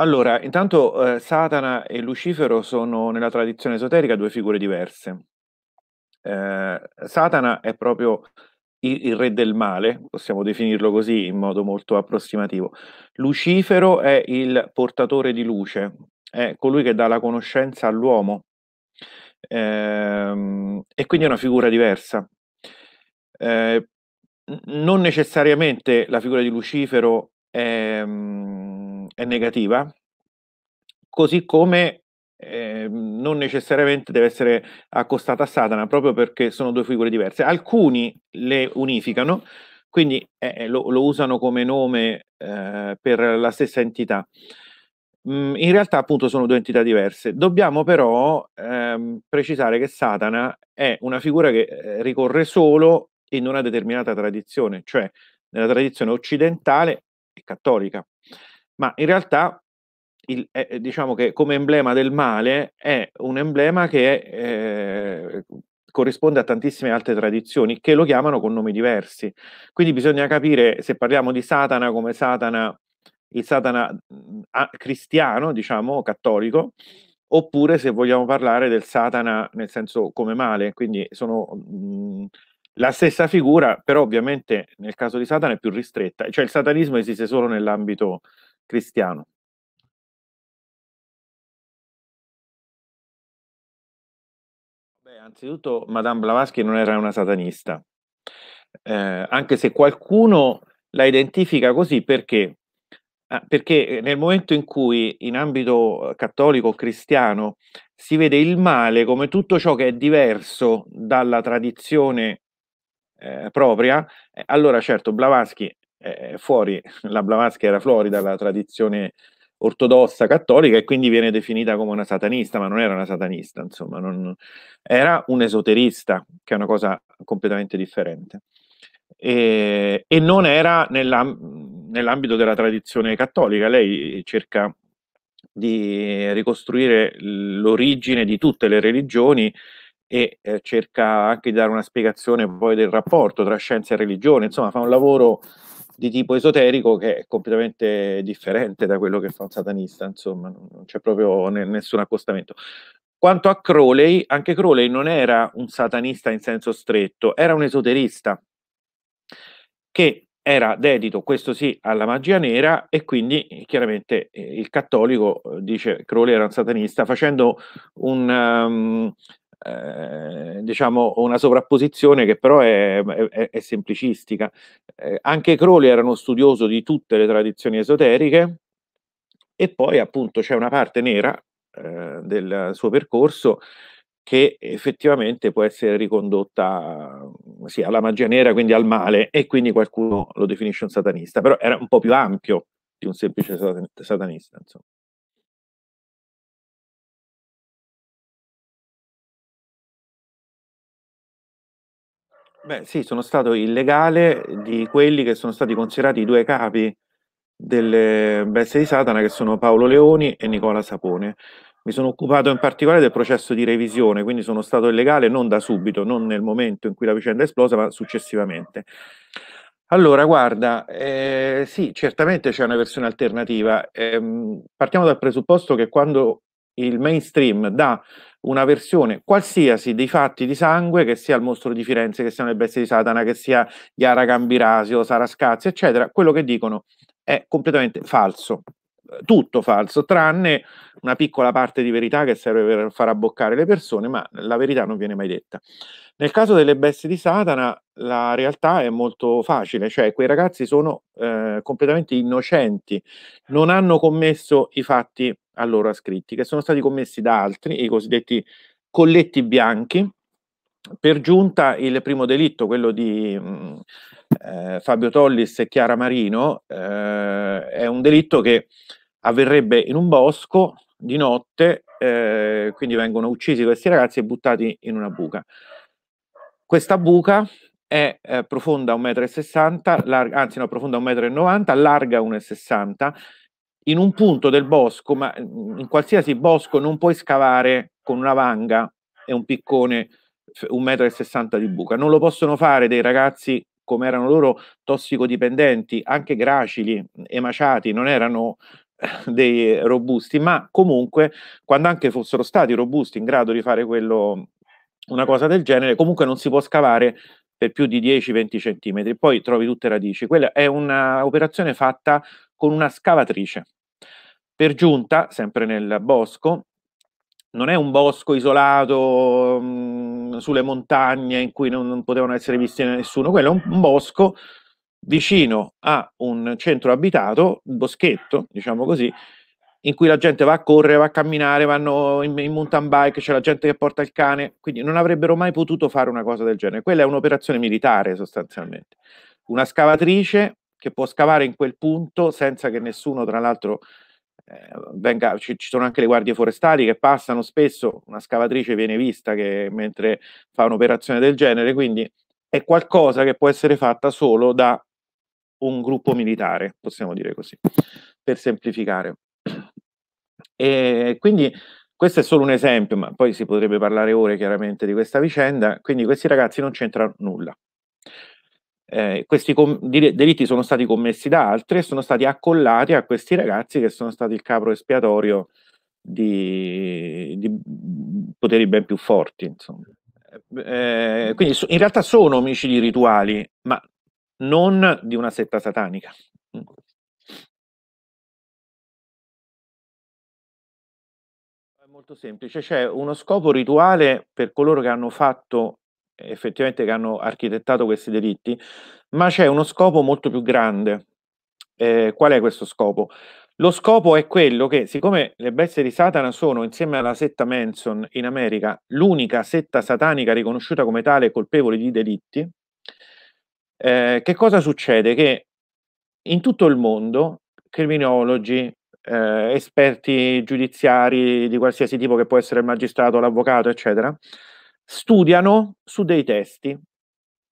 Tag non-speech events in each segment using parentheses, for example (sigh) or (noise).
Allora, intanto eh, Satana e Lucifero sono nella tradizione esoterica due figure diverse. Eh, Satana è proprio il, il, re del male, possiamo definirlo così in modo molto approssimativo. Lucifero è il portatore di luce, è colui che dà la conoscenza all'uomo eh, e quindi è una figura diversa. Eh, non necessariamente la figura di Lucifero è... Mh, mm, è negativa, così come eh, non necessariamente deve essere accostata a Satana, proprio perché sono due figure diverse. Alcuni le unificano, quindi eh, eh, lo, lo, usano come nome eh, per la stessa entità. Mm, in realtà, appunto, sono due entità diverse. Dobbiamo però ehm, precisare che Satana è una figura che eh, ricorre solo in una determinata tradizione, cioè nella tradizione occidentale e cattolica ma in realtà il, eh, eh, diciamo che come emblema del male è un emblema che eh, corrisponde a tantissime altre tradizioni che lo chiamano con nomi diversi. Quindi bisogna capire se parliamo di Satana come Satana, il Satana mm, cristiano, diciamo, cattolico, oppure se vogliamo parlare del Satana nel senso come male, quindi sono mh, mm, la stessa figura, però ovviamente nel caso di Satana è più ristretta, cioè il satanismo esiste solo nell'ambito cristiano Beh, anzitutto Madame Blavatsky non era una satanista eh, anche se qualcuno la identifica così perché ah, perché eh, nel momento in cui in ambito cattolico cristiano si vede il male come tutto ciò che è diverso dalla tradizione eh, propria, eh, allora certo Blavatsky eh, fuori, la Blavatsky era fuori dalla tradizione ortodossa cattolica e quindi viene definita come una satanista, ma non era una satanista, insomma, non, era un esoterista, che è una cosa completamente differente. E, e non era nella, nell'ambito della tradizione cattolica, lei cerca di ricostruire l'origine di tutte le religioni e eh, cerca anche di dare una spiegazione poi del rapporto tra scienza e religione, insomma fa un lavoro di tipo esoterico che è completamente differente da quello che fa un satanista, insomma, non c'è proprio ne- nessun accostamento. Quanto a Crowley, anche Crowley non era un satanista in senso stretto, era un esoterista che era dedito, questo sì, alla magia nera e quindi chiaramente eh, il cattolico eh, dice Crowley era un satanista facendo un, um, eh, diciamo una sovrapposizione che però è, è, è semplicistica. Eh, anche Crowley era uno studioso di tutte le tradizioni esoteriche e poi appunto c'è una parte nera eh, del suo percorso che effettivamente può essere ricondotta sì, alla magia nera, quindi al male, e quindi qualcuno lo definisce un satanista, però era un po' più ampio di un semplice satanista. Insomma. Beh, sì, sono stato illegale di quelli che sono stati considerati i due capi delle bestie di Satana, che sono Paolo Leoni e Nicola Sapone. Mi sono occupato in particolare del processo di revisione, quindi sono stato illegale non da subito, non nel momento in cui la vicenda è esplosa, ma successivamente. Allora, guarda, eh, sì, certamente c'è una versione alternativa. Eh, partiamo dal presupposto che quando il mainstream da una versione qualsiasi dei fatti di sangue, che sia il mostro di Firenze, che siano le bestie di Satana, che sia Yara Gambirasio, Sara Scazzi, eccetera, quello che dicono è completamente falso tutto falso, tranne una piccola parte di verità che serve per far abboccare le persone, ma la verità non viene mai detta. Nel caso delle bestie di Satana, la realtà è molto facile, cioè quei ragazzi sono eh, completamente innocenti, non hanno commesso i fatti a loro ascritti, che sono stati commessi da altri, i cosiddetti colletti bianchi, per giunta il primo delitto, quello di mh, mm, eh, Fabio Tollis e Chiara Marino, eh, è un delitto che avverrebbe in un bosco di notte, eh, quindi vengono uccisi questi ragazzi e buttati in una buca. Questa buca è eh, profonda 1,60 m, lar- anzi no, profonda 1,90 m, larga 1,60 m, in un punto del bosco, ma mm, in qualsiasi bosco non puoi scavare con una vanga e un piccone un metro e sessanta di buca. Non lo possono fare dei ragazzi come erano loro tossicodipendenti, anche gracili, emaciati, non erano eh, dei robusti, ma comunque quando anche fossero stati robusti in grado di fare quello, una cosa del genere, comunque non si può scavare per più di 10-20 centimetri, poi trovi tutte radici. Quella è un'operazione fatta con una scavatrice. Per giunta, sempre nel bosco, non è un bosco isolato mh, mm, sulle montagne in cui non, non, potevano essere visti nessuno, quello è un, un, bosco vicino a un centro abitato, un boschetto, diciamo così, in cui la gente va a correre, va a camminare, vanno in, in mountain bike, c'è la gente che porta il cane, quindi non avrebbero mai potuto fare una cosa del genere. Quella è un'operazione militare sostanzialmente. Una scavatrice che può scavare in quel punto senza che nessuno, tra l'altro, Ehm, venga, ci, ci, sono anche le guardie forestali che passano spesso, una scavatrice viene vista che, mentre fa un'operazione del genere, quindi è qualcosa che può essere fatta solo da un gruppo militare, possiamo dire così, per semplificare. E quindi questo è solo un esempio, ma poi si potrebbe parlare ore chiaramente di questa vicenda, quindi questi ragazzi non c'entrano nulla, eh, questi com- delitti sono stati commessi da altri e sono stati accollati a questi ragazzi che sono stati il capro espiatorio di, di poteri ben più forti. Eh, quindi so- in realtà sono omicidi rituali, ma non di una setta satanica. È molto semplice, c'è uno scopo rituale per coloro che hanno fatto effettivamente che hanno architettato questi delitti, ma c'è uno scopo molto più grande. Eh, qual è questo scopo? Lo scopo è quello che, siccome le bestie di Satana sono, insieme alla setta Manson in America, l'unica setta satanica riconosciuta come tale colpevole di delitti, eh, che cosa succede? Che in tutto il mondo criminologi, eh, esperti giudiziari di qualsiasi tipo, che può essere il magistrato, l'avvocato, eccetera, studiano su dei testi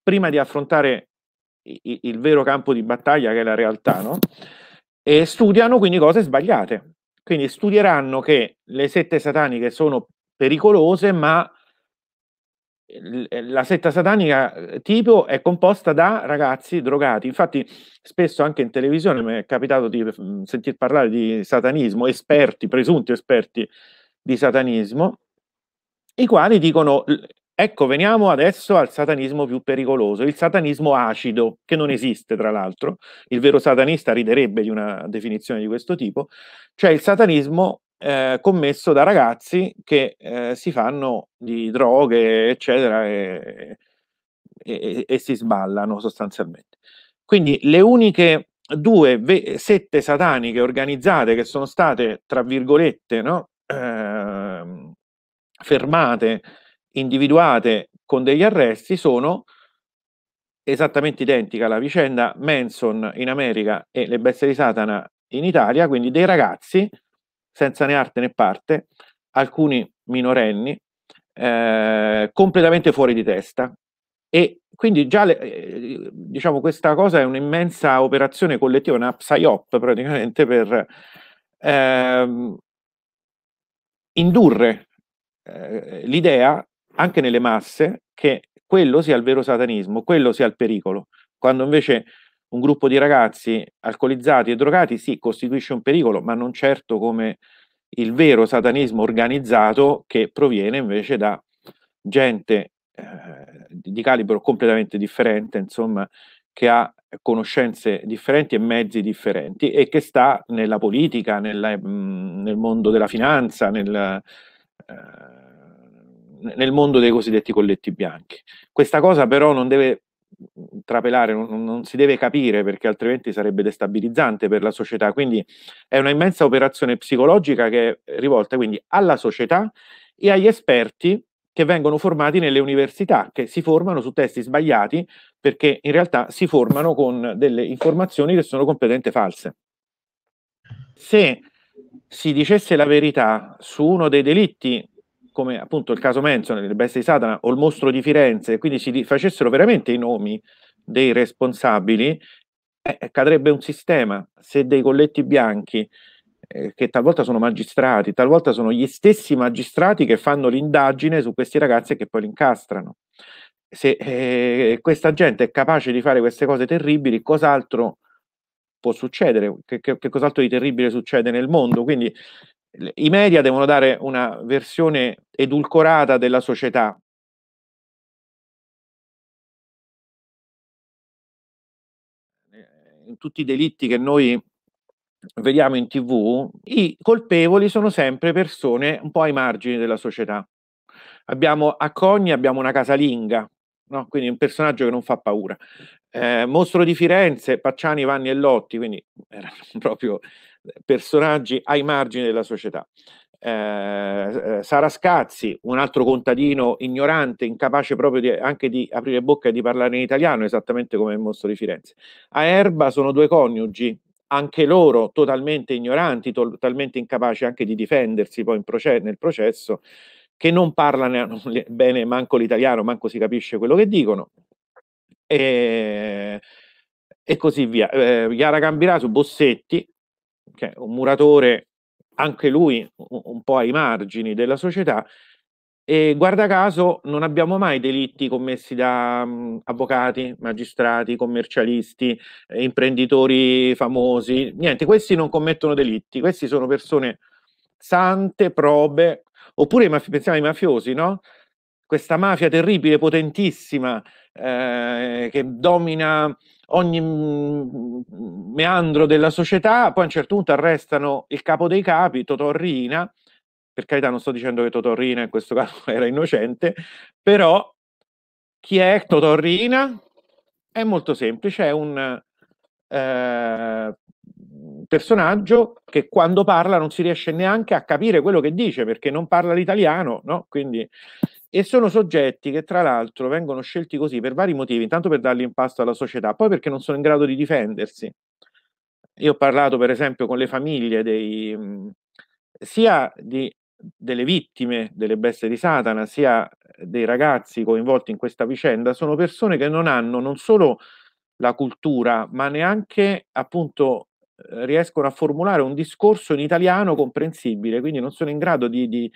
prima di affrontare il, il vero campo di battaglia che è la realtà, no? E studiano quindi cose sbagliate. Quindi studieranno che le sette sataniche sono pericolose, ma la setta satanica eh, tipo è composta da ragazzi drogati. Infatti, spesso anche in televisione mi è capitato di mm, sentir parlare di satanismo, esperti, presunti esperti di satanismo, i quali dicono ecco veniamo adesso al satanismo più pericoloso, il satanismo acido, che non esiste tra l'altro, il vero satanista riderebbe di una definizione di questo tipo, cioè il satanismo eh, commesso da ragazzi che eh, si fanno di droghe, eccetera, e, e, e, si sballano sostanzialmente. Quindi le uniche due ve- sette sataniche organizzate che sono state, tra virgolette, no? Eh, fermate, individuate con degli arresti sono esattamente identica la vicenda Manson in America e le bestie di Satana in Italia, quindi dei ragazzi senza né arte né parte, alcuni minorenni, eh, completamente fuori di testa. E quindi già le, eh, diciamo questa cosa è un'immensa operazione collettiva, una psyop praticamente per ehm, indurre eh, eh, l'idea, anche nelle masse, che quello sia il vero satanismo, quello sia il pericolo, quando invece un gruppo di ragazzi alcolizzati e drogati sì, costituisce un pericolo, ma non certo come il vero satanismo organizzato che proviene invece da gente eh, di calibro completamente differente, insomma, che ha conoscenze differenti e mezzi differenti e che sta nella politica, nella, mh, mm, nel mondo della finanza, nel, Ehm, nel mondo dei cosiddetti colletti bianchi. Questa cosa però non deve mhmm, trapelare, non, non, si deve capire perché altrimenti sarebbe destabilizzante per la società. Quindi è una immensa operazione psicologica che è rivolta quindi alla società e agli esperti che vengono formati nelle università, che si formano su testi sbagliati perché in realtà si formano con delle informazioni che sono completamente false. Se si dicesse la verità su uno dei delitti, come appunto il caso Manson, il bestia di Satana o il mostro di Firenze, quindi si facessero veramente i nomi dei responsabili, eh, eh, cadrebbe un sistema. Se dei colletti bianchi, eh, che talvolta sono magistrati, talvolta sono gli stessi magistrati che fanno l'indagine su questi ragazzi e che poi li incastrano. Se eh, questa gente è capace di fare queste cose terribili, cos'altro può succedere, che, che, che cos'altro di terribile succede nel mondo. Quindi i media devono dare una versione edulcorata della società. Eh, in tutti i delitti che noi vediamo in tv, i colpevoli sono sempre persone un po' ai margini della società. Abbiamo a Cogni abbiamo una casalinga No? Quindi un personaggio che non fa paura. Eh, Mostro di Firenze, Pacciani, Vanni e Lotti, quindi (laughs) erano proprio eh, personaggi ai margini della società. Eh, eh, Sara Scazzi, un altro contadino ignorante, incapace proprio di, anche di aprire bocca e di parlare in italiano, esattamente come il mostro di Firenze. A Erba sono due coniugi, anche loro totalmente ignoranti, totalmente incapaci anche di difendersi poi proce- nel processo, che non parlano bene manco l'italiano, manco si capisce quello che dicono. E, e così via. Eh, Chiara Gambirasu, Bossetti, che è un muratore, anche lui un, un po' ai margini della società, e guarda caso non abbiamo mai delitti commessi da um, avvocati, magistrati, commercialisti, eh, imprenditori famosi, niente, questi non commettono delitti, questi sono persone sante, probe, Oppure mafi- pensiamo ai mafiosi, no? Questa mafia terribile, potentissima, eh, che domina ogni mm, mm, meandro della società, poi a un certo punto arrestano il capo dei capi, Totorrina, per carità non sto dicendo che Totorrina in questo (laughs) caso era innocente, però chi è Totorrina? È molto semplice, è un eh, personaggio che quando parla non si riesce neanche a capire quello che dice perché non parla l'italiano, no? Quindi, e sono soggetti che tra l'altro vengono scelti così per vari motivi, intanto per dargli impasto alla società, poi perché non sono in grado di difendersi. Io ho parlato per esempio con le famiglie dei, mhmm, sia di, delle vittime delle bestie di Satana, sia dei ragazzi coinvolti in questa vicenda, sono persone che non hanno non solo la cultura, ma neanche appunto eh, riescono a formulare un discorso in italiano comprensibile, quindi non sono in grado di, di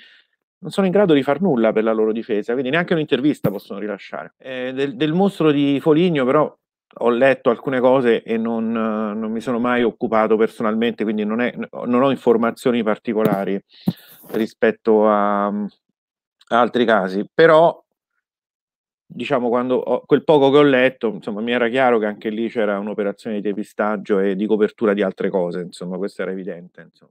non sono in grado di far nulla per la loro difesa, quindi neanche un'intervista possono rilasciare. Eh, del, del, mostro di Foligno, però, ho letto alcune cose e non, non mi sono mai occupato personalmente, quindi non, è, non ho informazioni particolari rispetto a, a altri casi, però diciamo, quando ho, quel poco che ho letto, insomma, mi era chiaro che anche lì c'era un'operazione di depistaggio e di copertura di altre cose, insomma, questo era evidente, insomma.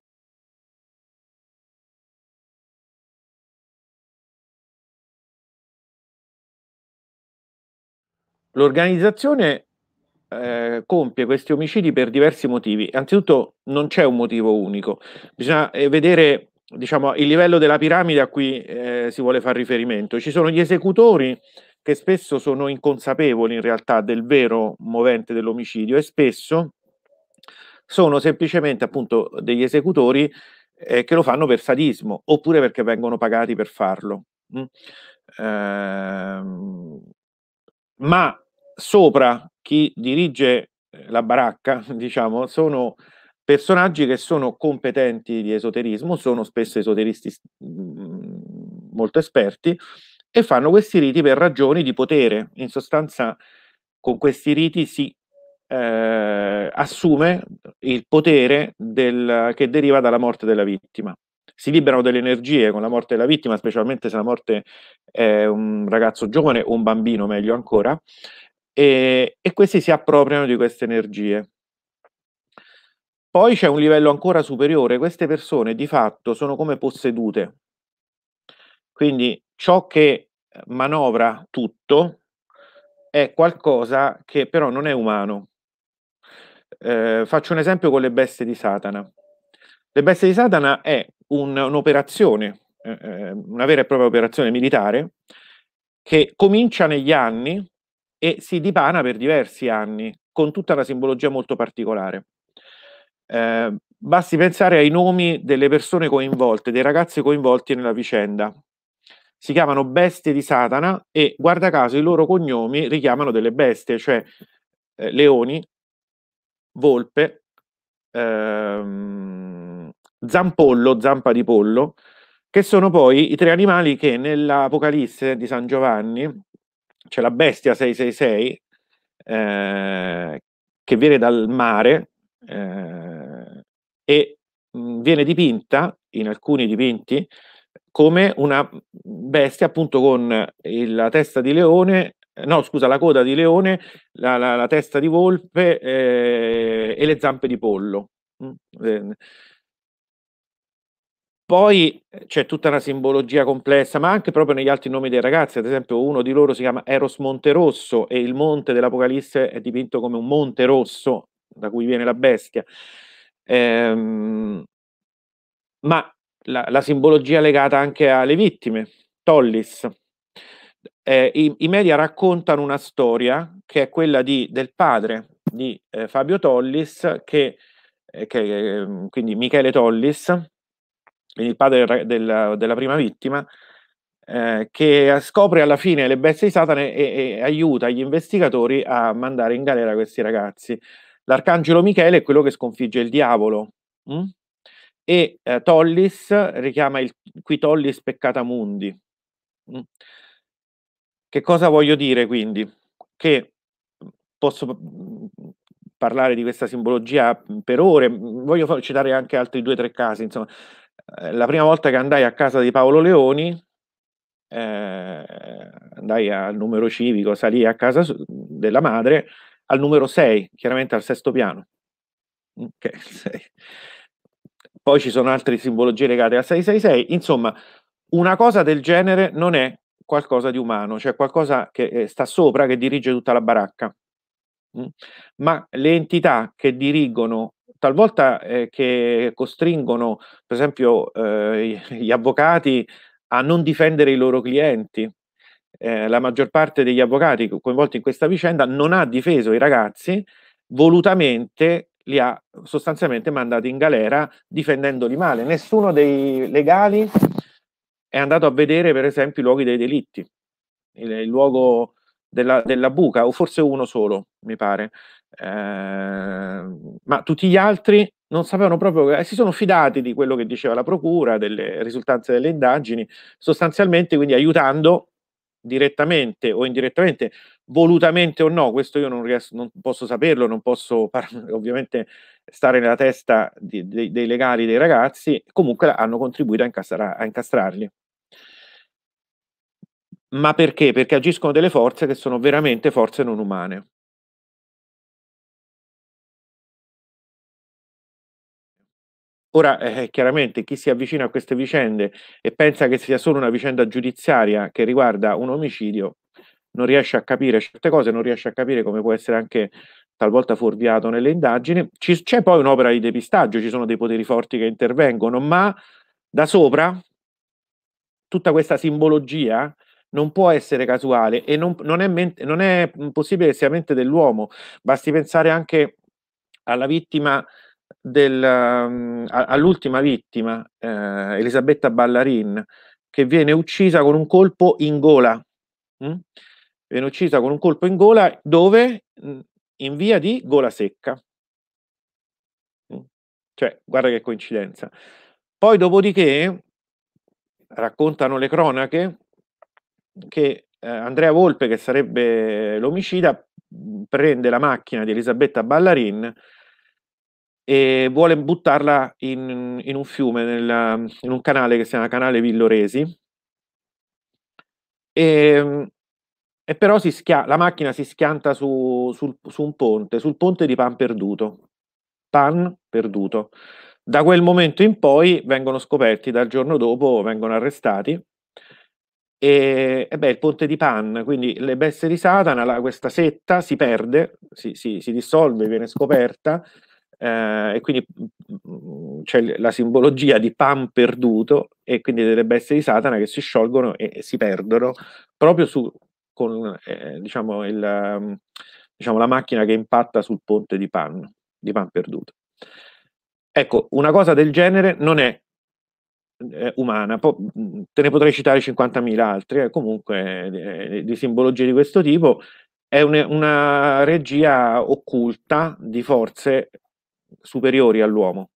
L'organizzazione eh, compie questi omicidi per diversi motivi. Anzitutto non c'è un motivo unico, bisogna eh, vedere diciamo, il livello della piramide a cui eh, si vuole fare riferimento. Ci sono gli esecutori che spesso sono inconsapevoli in realtà del vero movente dell'omicidio e spesso sono semplicemente appunto degli esecutori eh, che lo fanno per sadismo oppure perché vengono pagati per farlo. Mm. Ehm, ma sopra chi dirige la baracca, (laughs) diciamo, sono personaggi che sono competenti di esoterismo, sono spesso esoteristi mm, molto esperti e fanno questi riti per ragioni di potere. In sostanza, con questi riti si eh, assume il potere del, che deriva dalla morte della vittima. Si liberano delle energie con la morte della vittima, specialmente se la morte è un ragazzo giovane o un bambino, meglio ancora, e, e questi si appropriano di queste energie. Poi c'è un livello ancora superiore, queste persone di fatto sono come possedute, quindi ciò che eh, manovra tutto è qualcosa che però non è umano. Eh, faccio un esempio con le bestie di Satana. Le bestie di Satana è un, un'operazione, eh, eh una vera e propria operazione militare che comincia negli anni e si dipana per diversi anni con tutta una simbologia molto particolare. Eh, basti pensare ai nomi delle persone coinvolte, dei ragazzi coinvolti nella vicenda si chiamano bestie di Satana e guarda caso i loro cognomi richiamano delle bestie, cioè eh, leoni, volpe, ehm, zampollo, zampa di pollo, che sono poi i tre animali che nell'Apocalisse di San Giovanni c'è cioè la bestia 666 eh, che viene dal mare eh, e mh, mm, viene dipinta in alcuni dipinti come una bestia appunto con la testa di leone, no scusa, la coda di leone, la, la, la testa di volpe eh, e le zampe di pollo. Mm, Poi eh, c'è tutta una simbologia complessa, ma anche proprio negli altri nomi dei ragazzi, ad esempio uno di loro si chiama Eros Monte Rosso e il monte dell'Apocalisse è dipinto come un monte rosso da cui viene la bestia. Ehm, ma la, la simbologia legata anche alle vittime. Tollis. Eh, i, i, media raccontano una storia che è quella di, del padre di eh, Fabio Tollis, che, eh, che, ehm, quindi Michele Tollis, quindi il padre del, della prima vittima, eh, che scopre alla fine le bestie di Satana e, e, aiuta gli investigatori a mandare in galera questi ragazzi. L'arcangelo Michele è quello che sconfigge il diavolo. Mm? e eh, Tollis richiama il qui Tollis peccata mundi. Mm. Che cosa voglio dire quindi? Che mm, posso mm, parlare di questa simbologia per ore, voglio citare anche altri due o tre casi. Insomma, eh, la prima volta che andai a casa di Paolo Leoni, eh, andai al numero civico, salì a casa della madre, al numero 6, chiaramente al sesto piano. Ok, 6 poi ci sono altre simbologie legate al 666, insomma una cosa del genere non è qualcosa di umano, cioè qualcosa che eh, sta sopra, che dirige tutta la baracca. Mm? Ma le entità che dirigono, talvolta eh, che costringono, per esempio, eh, gli avvocati a non difendere i loro clienti, eh, la maggior parte degli avvocati coinvolti in questa vicenda non ha difeso i ragazzi volutamente li ha sostanzialmente mandati in galera difendendoli male. Nessuno dei legali è andato a vedere, per esempio, i luoghi dei delitti, il, il luogo della, della, buca, o forse uno solo, mi pare. Eh, ma tutti gli altri non sapevano proprio, eh, si sono fidati di quello che diceva la procura, delle risultanze delle indagini, sostanzialmente quindi aiutando direttamente o indirettamente volutamente o no, questo io non, riesco, non posso saperlo, non posso par- (laughs) ovviamente stare nella testa di, di, dei legali dei ragazzi, comunque hanno contribuito a, incastra- a incastrarli. Ma perché? Perché agiscono delle forze che sono veramente forze non umane. Ora, eh, eh chiaramente, chi si avvicina a queste vicende e pensa che sia solo una vicenda giudiziaria che riguarda un omicidio, non riesce a capire certe cose, non riesce a capire come può essere anche talvolta fuorviato nelle indagini. Ci, c'è poi un'opera di depistaggio, ci sono dei poteri forti che intervengono, ma da sopra tutta questa simbologia non può essere casuale e non, non, è, mente, non è possibile che sia mente dell'uomo. Basti pensare anche alla vittima del, um, all'ultima vittima, eh, Elisabetta Ballarin, che viene uccisa con un colpo in gola. Mm? viene uccisa con un colpo in gola dove? Mhmm, in via di gola secca. Cioè, guarda che coincidenza. Poi dopodiché raccontano le cronache che eh, Andrea Volpe, che sarebbe l'omicida, mhmm, prende la macchina di Elisabetta Ballarin e vuole buttarla in, in un fiume, nel, in un canale che si chiama Canale Villoresi. E, ehm, e però schia- la macchina si schianta su, sul, su un ponte, sul ponte di pan perduto. Pan perduto. Da quel momento in poi vengono scoperti, dal giorno dopo vengono arrestati e, e, beh, il ponte di Pan, quindi le bestie di Satana, la, questa setta si perde, si, si, si dissolve, viene scoperta, eh, e quindi mm, c'è la simbologia di Pan perduto, e quindi delle bestie di Satana che si sciolgono e, e si perdono proprio su, con eh, diciamo, il, mm, diciamo, la macchina che impatta sul ponte di Pan, di Pan perduto. Ecco, una cosa del genere non è eh, umana, po- mm, te ne potrei citare 50.000 altre, eh, comunque eh, di simbologie di questo tipo, è un, una regia occulta di forze superiori all'uomo,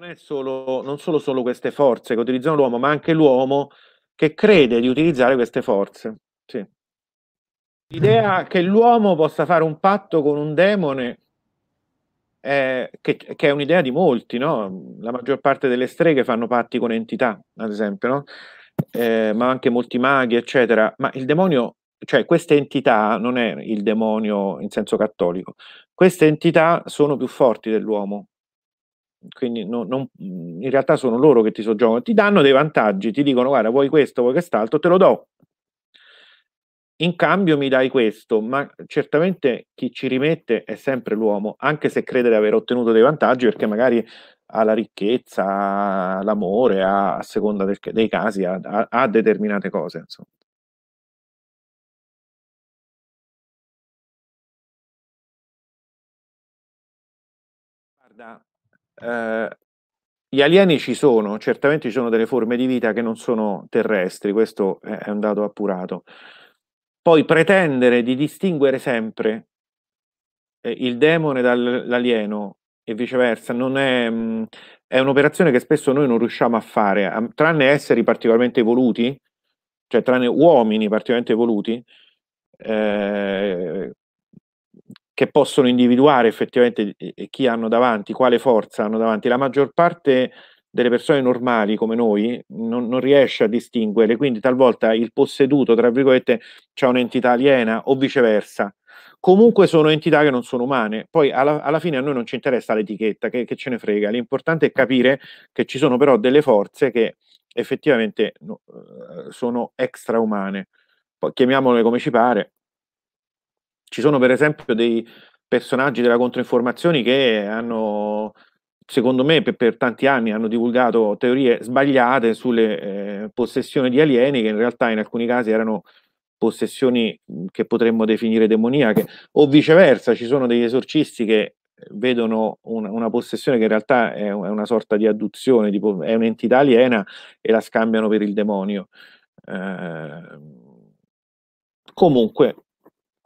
non, è solo, non sono solo queste forze che utilizzano l'uomo, ma anche l'uomo che crede di utilizzare queste forze. Sì. L'idea mm. che l'uomo possa fare un patto con un demone, è, che, che, è un'idea di molti, no? la maggior parte delle streghe fanno patti con entità, ad esempio, no? eh, ma anche molti maghi, eccetera. Ma il demonio, cioè queste entità, non è il demonio in senso cattolico, queste entità sono più forti dell'uomo, quindi no, non, in realtà sono loro che ti soggiogano, ti danno dei vantaggi, ti dicono guarda vuoi questo, vuoi quest'altro, te lo do. In cambio mi dai questo, ma certamente chi ci rimette è sempre l'uomo, anche se crede di aver ottenuto dei vantaggi, perché magari ha la ricchezza, ha l'amore, ha, a seconda del, dei casi, ha, ha determinate cose. Insomma. Eh, gli alieni ci sono, certamente ci sono delle forme di vita che non sono terrestri, questo è un dato appurato. Poi pretendere di distinguere sempre eh, il demone dall'alieno e viceversa non è, mh, mm, è un'operazione che spesso noi non riusciamo a fare, a, tranne esseri particolarmente evoluti, cioè tranne uomini particolarmente evoluti, eh, che possono individuare effettivamente eh, eh, chi hanno davanti, quale forza hanno davanti. La maggior parte delle persone normali come noi non, non riesce a distinguere, quindi talvolta il posseduto, tra virgolette, c'è un'entità aliena o viceversa. Comunque sono entità che non sono umane, poi alla, alla fine a noi non ci interessa l'etichetta, che, che, ce ne frega, l'importante è capire che ci sono però delle forze che effettivamente no, eh, sono extraumane, poi chiamiamole come ci pare, ci sono per esempio dei personaggi della controinformazione che hanno, secondo me, per, per, tanti anni hanno divulgato teorie sbagliate sulle eh, possessioni di alieni che in realtà in alcuni casi erano possessioni che potremmo definire demoniache o viceversa ci sono degli esorcisti che vedono una, una, possessione che in realtà è, una sorta di adduzione, tipo è un'entità aliena e la scambiano per il demonio. Eh, comunque,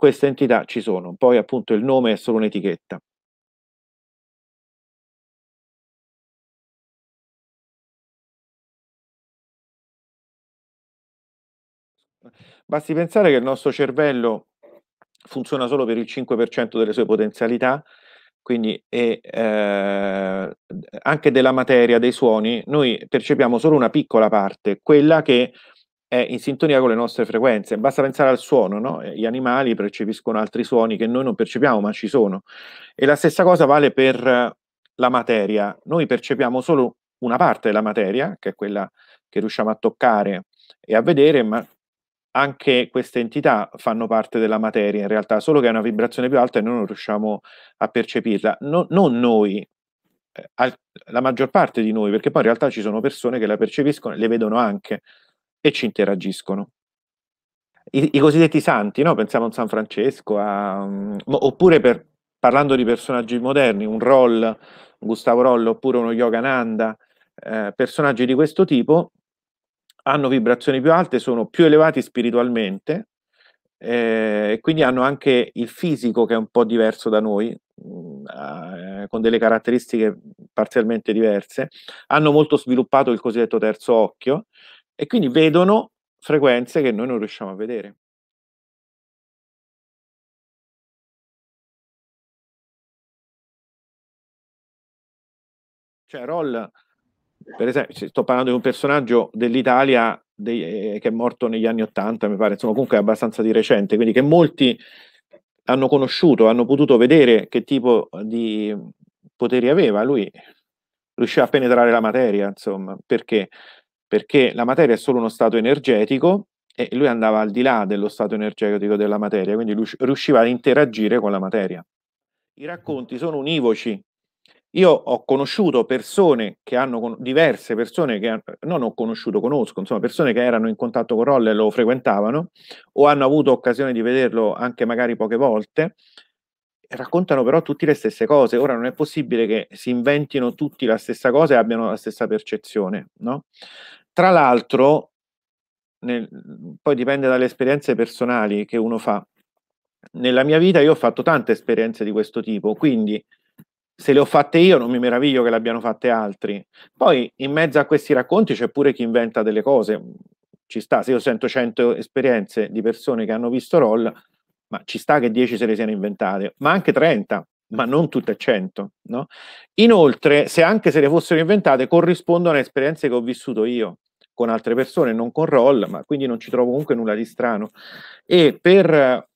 queste entità ci sono, poi appunto il nome è solo un'etichetta. Basti pensare che il nostro cervello funziona solo per il 5% delle sue potenzialità, quindi e, eh, anche della materia, dei suoni, noi percepiamo solo una piccola parte, quella che è in sintonia con le nostre frequenze. Basta pensare al suono, no? Eh, gli animali percepiscono altri suoni che noi non percepiamo, ma ci sono. E la stessa cosa vale per eh, la materia. Noi percepiamo solo una parte della materia, che è quella che riusciamo a toccare e a vedere, ma anche queste entità fanno parte della materia in realtà, solo che è una vibrazione più alta e noi non riusciamo a percepirla. No, non noi, eh, la maggior parte di noi, perché poi in realtà ci sono persone che la percepiscono e le vedono anche, e ci interagiscono. I, i cosiddetti santi, no? pensiamo a San Francesco, a, um, oppure per, parlando di personaggi moderni, un Roll, un Gustavo Roll oppure uno Yogananda, eh, personaggi di questo tipo hanno vibrazioni più alte, sono più elevati spiritualmente eh, e quindi hanno anche il fisico che è un po' diverso da noi, mm, eh, con delle caratteristiche parzialmente diverse, hanno molto sviluppato il cosiddetto terzo occhio, e quindi vedono frequenze che noi non riusciamo a vedere. Cioè, Roll, per esempio, cioè, sto parlando di un personaggio dell'Italia dei, eh, che è morto negli anni Ottanta, mi pare, insomma, comunque è abbastanza di recente, quindi che molti hanno conosciuto, hanno potuto vedere che tipo di poteri aveva. Lui riusciva a penetrare la materia, insomma, perché? perché la materia è solo uno stato energetico e lui andava al di là dello stato energetico della materia, quindi riusciva ad interagire con la materia. I racconti sono univoci. Io ho conosciuto persone che hanno, diverse persone che, non ho conosciuto, conosco, insomma, persone che erano in contatto con Rolle e lo frequentavano o hanno avuto occasione di vederlo anche magari poche volte, raccontano però tutte le stesse cose. Ora non è possibile che si inventino tutti la stessa cosa e abbiano la stessa percezione, no? Tra l'altro, nel, poi dipende dalle esperienze personali che uno fa. Nella mia vita io ho fatto tante esperienze di questo tipo, quindi se le ho fatte io non mi meraviglio che le abbiano fatte altri. Poi in mezzo a questi racconti c'è pure chi inventa delle cose. Ci sta, se io sento 100 esperienze di persone che hanno visto roll, ma ci sta che 10 se le siano inventate, ma anche 30 ma non tutte 100. No? Inoltre, se anche se le fossero inventate, corrispondono a esperienze che ho vissuto io con altre persone, non con Roll, ma quindi non ci trovo comunque nulla di strano. E per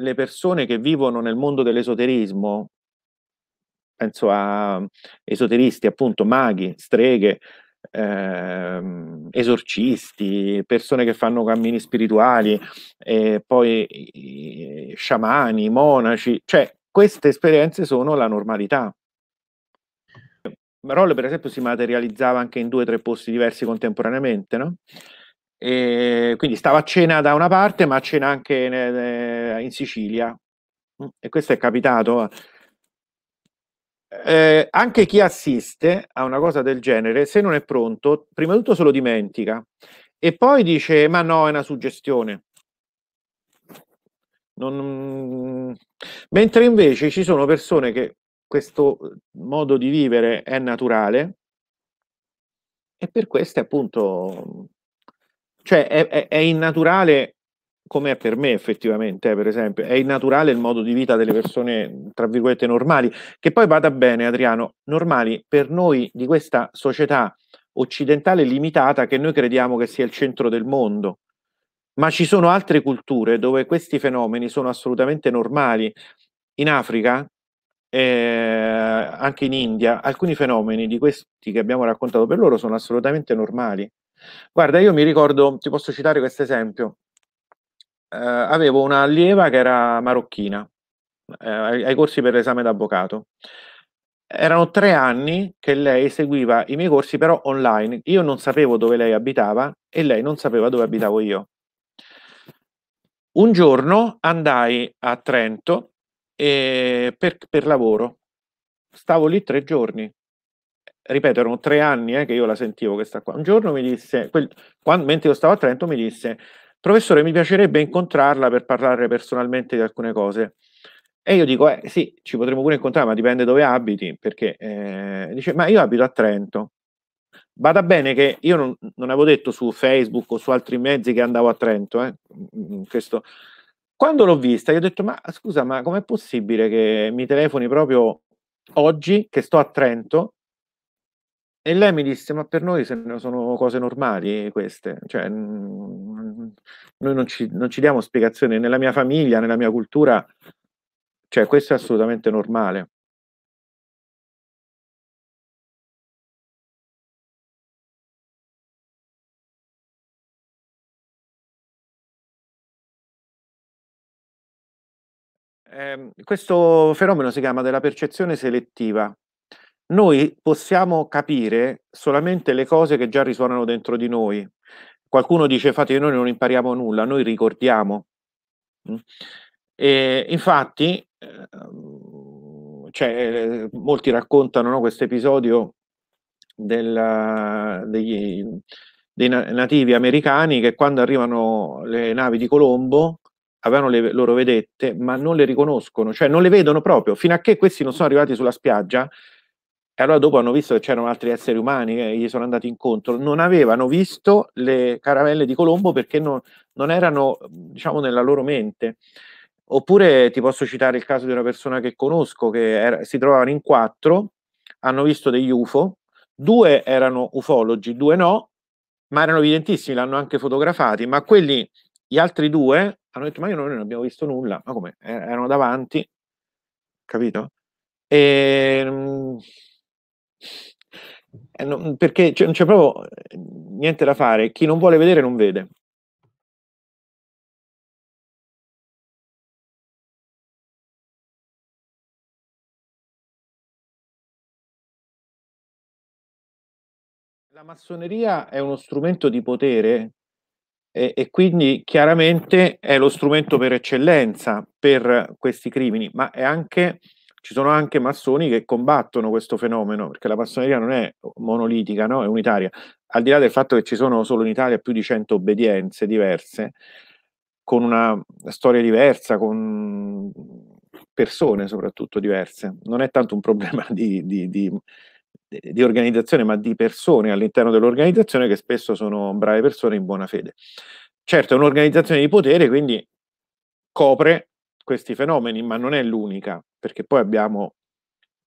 le persone che vivono nel mondo dell'esoterismo, penso a mm, esoteristi, appunto, maghi, streghe, ehm, esorcisti, persone che fanno cammini spirituali, eh, poi eh, sciamani, monaci, cioè queste esperienze sono la normalità. Roll, per esempio, si materializzava anche in due o tre posti diversi contemporaneamente, no? E quindi stava a cena da una parte, ma a cena anche in Sicilia. Mm, e questo è capitato. Eh. eh, anche chi assiste a una cosa del genere, se non è pronto, prima di tutto se lo dimentica e poi dice: Ma no, è una suggestione. Non... Mm, mentre invece ci sono persone che questo eh, modo di vivere è naturale e per queste appunto, cioè è, è, è innaturale come è per me effettivamente, eh, per esempio, è innaturale il modo di vita delle persone, tra virgolette, normali, che poi vada bene, Adriano, normali per noi di questa società occidentale limitata che noi crediamo che sia il centro del mondo ma ci sono altre culture dove questi fenomeni sono assolutamente normali. In Africa, eh, anche in India, alcuni fenomeni di questi che abbiamo raccontato per loro sono assolutamente normali. Guarda, io mi ricordo, ti posso citare questo esempio. Eh, avevo una allieva che era marocchina eh, ai, ai corsi per l'esame d'avvocato. Erano tre anni che lei seguiva i miei corsi però online. Io non sapevo dove lei abitava e lei non sapeva dove abitavo io. Un giorno andai a Trento eh, per, per, lavoro, stavo lì tre giorni. Ripeto, erano tre anni eh, che io la sentivo questa qua. Un giorno mi disse, quel, quando, mentre io stavo a Trento, mi disse, professore, mi piacerebbe incontrarla per parlare personalmente di alcune cose. E io dico, eh, sì, ci potremmo pure incontrare, ma dipende dove abiti, perché eh, dice, ma io abito a Trento. Bada bene che io non, non, avevo detto su Facebook o su altri mezzi che andavo a Trento, eh, questo, quando l'ho vista, io ho detto: Ma scusa, ma com'è possibile che mi telefoni proprio oggi che sto a Trento? E lei mi disse: Ma per noi sono cose normali queste, cioè, noi non ci, non ci diamo spiegazioni nella mia famiglia, nella mia cultura, cioè questo è assolutamente normale. Ehm, questo fenomeno si chiama della percezione selettiva. Noi possiamo capire solamente le cose che già risuonano dentro di noi. Qualcuno dice, infatti, noi non impariamo nulla, noi ricordiamo. Mm? E, infatti, ehm, cioè, ehm, molti raccontano no, questo episodio dei nativi americani che quando arrivano le navi di Colombo avevano le loro vedette, ma non le riconoscono, cioè non le vedono proprio, fino a che questi non sono mm. arrivati sulla spiaggia, e allora dopo hanno visto che c'erano altri esseri umani che gli sono andati incontro, non avevano visto le caravelle di Colombo perché non, non erano, diciamo, nella loro mente. Oppure ti posso citare il caso di una persona che conosco, che era, si trovavano in quattro, hanno visto degli UFO, due erano ufologi, due no, ma erano evidentissimi, l'hanno anche fotografati, ma quelli gli altri due hanno detto: Ma io noi non abbiamo visto nulla. Ma come? Erano davanti, capito? Ehm, e, non, perché cioè, non c'è proprio eh, niente da fare. Chi non vuole vedere non vede. La massoneria è uno strumento di potere e, e, quindi chiaramente è lo strumento per eccellenza per questi crimini, ma anche, ci sono anche massoni che combattono questo fenomeno, perché la massoneria non è monolitica, no? è unitaria, al di là del fatto che ci sono solo in Italia più di 100 obbedienze diverse, con una storia diversa, con persone soprattutto diverse, non è tanto un problema (laughs) di, di, di di organizzazione, ma di persone all'interno dell'organizzazione che spesso sono brave persone in buona fede. Certo, è un'organizzazione di potere, quindi copre questi fenomeni, ma non è l'unica, perché poi abbiamo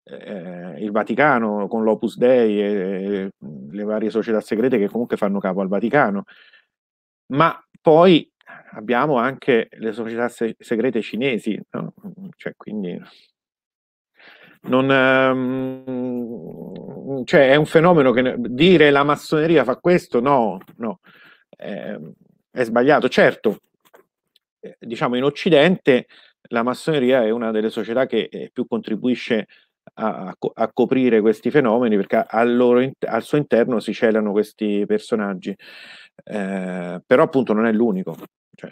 eh, il Vaticano con l'Opus Dei e, e le varie società segrete che comunque fanno capo al Vaticano, ma poi abbiamo anche le società se- segrete cinesi, no? cioè, quindi non, um, cioè, è un fenomeno che dire la massoneria fa questo, no, no, eh, è sbagliato. Certo, eh, diciamo in Occidente la massoneria è una delle società che eh, più contribuisce a, a, coprire questi fenomeni perché al, al suo interno si celano questi personaggi, eh, però appunto non è l'unico. Cioè,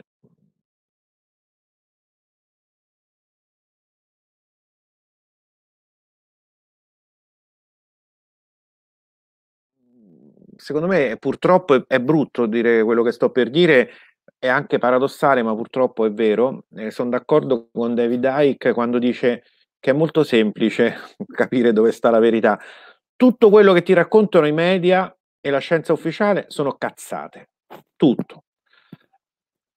secondo me purtroppo è brutto dire quello che sto per dire, è anche paradossale, ma purtroppo è vero. Eh, sono d'accordo con David Icke quando dice che è molto semplice (laughs) capire dove sta la verità. Tutto quello che ti raccontano i media e la scienza ufficiale sono cazzate. Tutto.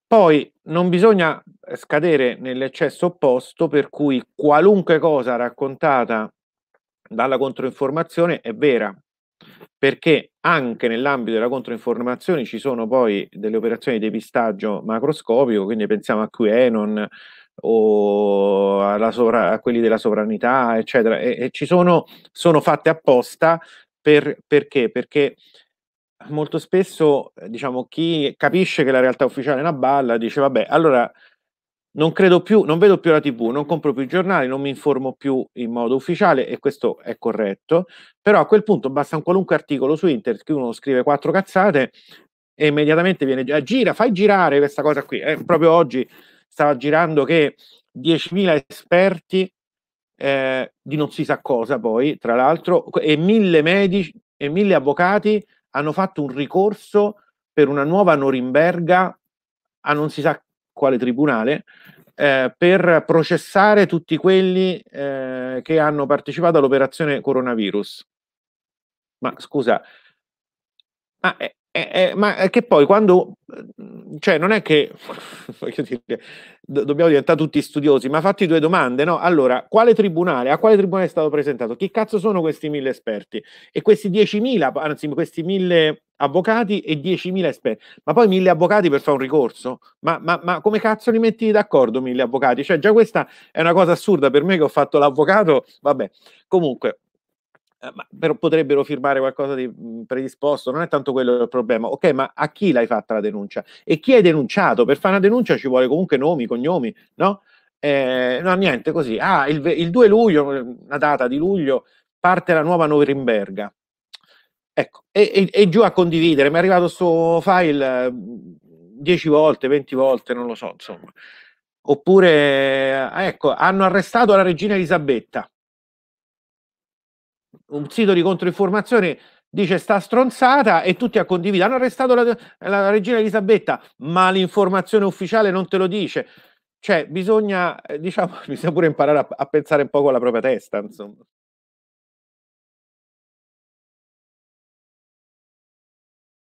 Poi non bisogna scadere nell'eccesso opposto, per cui qualunque cosa raccontata dalla controinformazione è vera, perché anche nell'ambito della controinformazione ci sono poi delle operazioni di depistaggio macroscopico, quindi pensiamo a QAnon o a quelli della sovranità, eccetera, e, e ci sono, sono fatte apposta per, perché? Perché molto spesso diciamo, chi capisce che la realtà ufficiale è una balla dice vabbè allora non credo più, non vedo più la TV, non compro più i giornali, non mi informo più in modo ufficiale e questo è corretto, però a quel punto basta un qualunque articolo su internet che uno scrive quattro cazzate e immediatamente viene già eh, gira, fai girare questa cosa qui. Eh, proprio oggi stava girando che 10.000 esperti eh, di non si sa cosa poi, tra l'altro, e mille medici e mille avvocati hanno fatto un ricorso per una nuova Norimberga a non si sa quale tribunale, eh, per processare tutti quelli eh, che hanno partecipato all'operazione coronavirus. Ma scusa, ah, eh, eh, eh, ma che poi quando, mhmm, cioè non è che, (laughs) dire, do- dobbiamo diventare tutti studiosi, ma fatti due domande, no? Allora, quale tribunale, a quale tribunale è stato presentato? Chi cazzo sono questi mille esperti? E questi 10.000, anzi questi mille avvocati e 10.000 esperti, ma poi mille avvocati per fare un ricorso? Ma, ma, ma come cazzo li metti d'accordo mille avvocati? Cioè già questa è una cosa assurda per me che ho fatto l'avvocato, vabbè, comunque eh, ma però potrebbero firmare qualcosa di mhmm, predisposto, non è tanto quello il problema. Ok, ma a chi l'hai fatta la denuncia? E chi hai denunciato? Per fare una denuncia ci vuole comunque nomi, cognomi, no? Eh, no, niente, così. Ah, il, il 2 luglio, la data di luglio, parte la nuova Norimberga. Ecco, e, e, e giù a condividere, mi è arrivato questo file 10 mhmm, volte, 20 volte, non lo so, insomma. Oppure, eh, ecco, hanno arrestato la regina Elisabetta un sito di controinformazione dice sta stronzata e tutti a condividere. Hanno arrestato la, la, regina Elisabetta, ma l'informazione ufficiale non te lo dice. Cioè, bisogna, eh, diciamo, (laughs) bisogna pure imparare a, a pensare un po' con la propria testa, insomma.